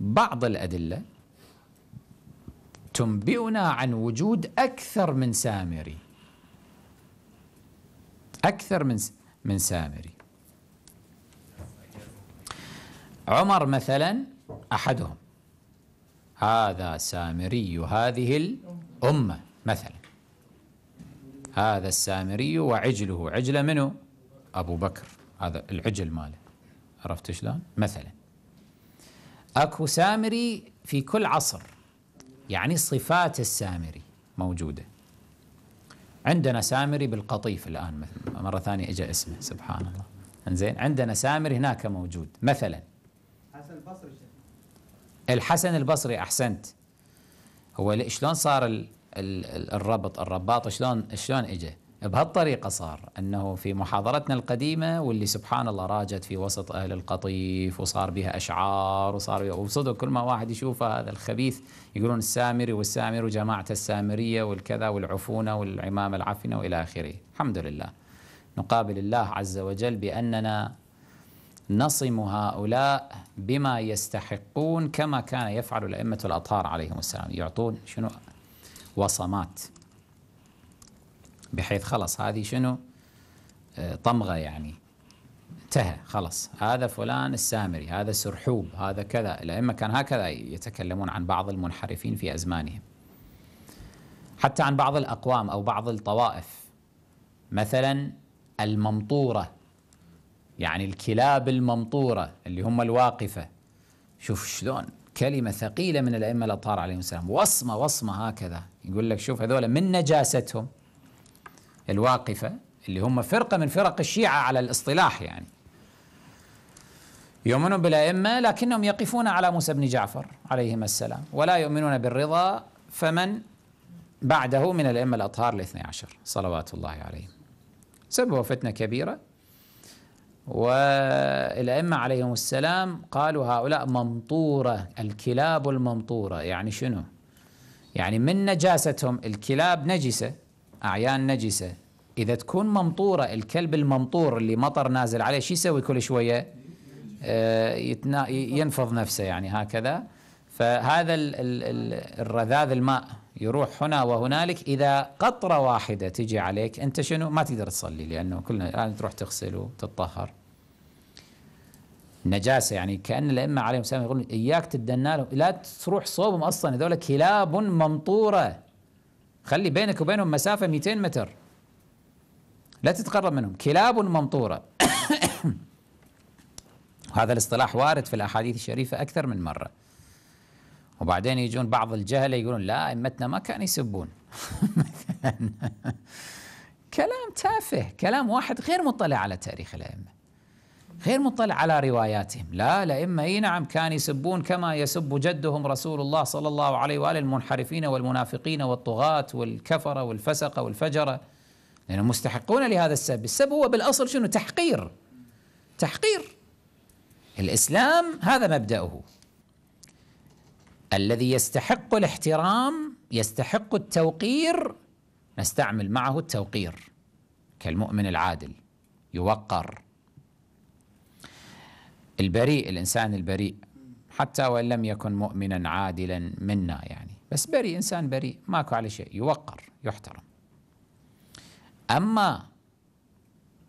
بعض الأدلة تنبئنا عن وجود أكثر من سامري أكثر من من سامري عمر مثلا أحدهم هذا سامري هذه الأمة مثلا هذا السامري وعجله عجله منه أبو بكر هذا العجل ماله عرفت شلون مثلا اكو سامري في كل عصر يعني صفات السامري موجوده عندنا سامري بالقطيف الان مره ثانيه اجى اسمه سبحان الله انزين عندنا سامري هناك موجود مثلا حسن البصري الحسن البصري احسنت هو شلون صار الربط الرباط شلون شلون اجى؟ بهالطريقة صار أنه في محاضرتنا القديمة واللي سبحان الله راجت في وسط أهل القطيف وصار بها أشعار وصار بها وصدق كل ما واحد يشوفه هذا الخبيث يقولون السامري والسامر وجماعة السامرية والكذا والعفونة والعمامة العفنة وإلى آخره الحمد لله نقابل الله عز وجل بأننا نصم هؤلاء بما يستحقون كما كان يفعل الأئمة الأطهار عليهم السلام يعطون شنو وصمات بحيث خلص هذه شنو آه، طمغة يعني انتهى خلص هذا فلان السامري هذا سرحوب هذا كذا الأئمة كان هكذا يتكلمون عن بعض المنحرفين في أزمانهم حتى عن بعض الأقوام أو بعض الطوائف مثلا الممطورة يعني الكلاب الممطورة اللي هم الواقفة شوف شلون كلمة ثقيلة من الأئمة الأطهار عليهم السلام وصمة وصمة هكذا يقول لك شوف هذول من نجاستهم الواقفة اللي هم فرقة من فرق الشيعة على الاصطلاح يعني يؤمنون بالأئمة لكنهم يقفون على موسى بن جعفر عليهما السلام ولا يؤمنون بالرضا فمن بعده من الأئمة الأطهار الاثني عشر صلوات الله عليهم سببوا فتنة كبيرة والأئمة عليهم السلام قالوا هؤلاء ممطورة الكلاب الممطورة يعني شنو؟ يعني من نجاستهم الكلاب نجسة أعيان نجسة إذا تكون ممطورة الكلب الممطور اللي مطر نازل عليه شو يسوي كل شوية آه، يتنا ينفض نفسه يعني هكذا فهذا ال ال الرذاذ الماء يروح هنا وهنالك إذا قطرة واحدة تجي عليك أنت شنو ما تقدر تصلي لأنه كلنا الآن تروح تغسل وتتطهر نجاسة يعني كأن الأئمة عليهم السلام يقولون إياك تدنى لا تروح صوبهم أصلا هذول كلاب ممطورة خلي بينك وبينهم مسافة 200 متر لا تتقرب منهم كلاب ممطورة هذا الاصطلاح وارد في الأحاديث الشريفة أكثر من مرة وبعدين يجون بعض الجهلة يقولون لا أئمتنا ما كانوا يسبون مثلا كلام تافه كلام واحد غير مطلع على تاريخ الأئمة غير مطلع على رواياتهم لا لإما إي نعم كان يسبون كما يسب جدهم رسول الله صلى الله عليه وآله المنحرفين والمنافقين والطغاة والكفرة والفسقة والفجرة لأنهم مستحقون لهذا السب السب هو بالأصل شنو تحقير تحقير الإسلام هذا مبدأه الذي يستحق الاحترام يستحق التوقير نستعمل معه التوقير كالمؤمن العادل يوقر البريء الإنسان البريء حتى وإن لم يكن مؤمنا عادلا منا يعني بس بريء إنسان بريء ماكو عليه شيء يوقر يحترم أما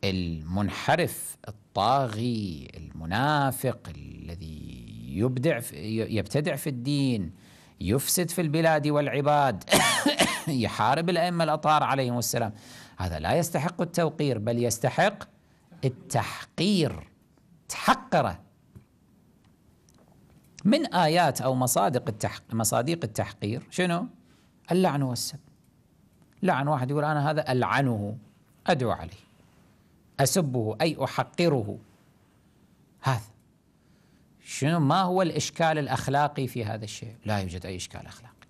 المنحرف الطاغي المنافق الذي يبدع في يبتدع في الدين يفسد في البلاد والعباد يحارب الأئمة الأطهار عليهم السلام هذا لا يستحق التوقير بل يستحق التحقير تحقره من آيات أو مصادق التحق مصادق التحقير شنو؟ اللعن والسب لعن واحد يقول أنا هذا ألعنه أدعو عليه أسبه أي أحقره هذا شنو ما هو الإشكال الأخلاقي في هذا الشيء لا يوجد أي إشكال أخلاقي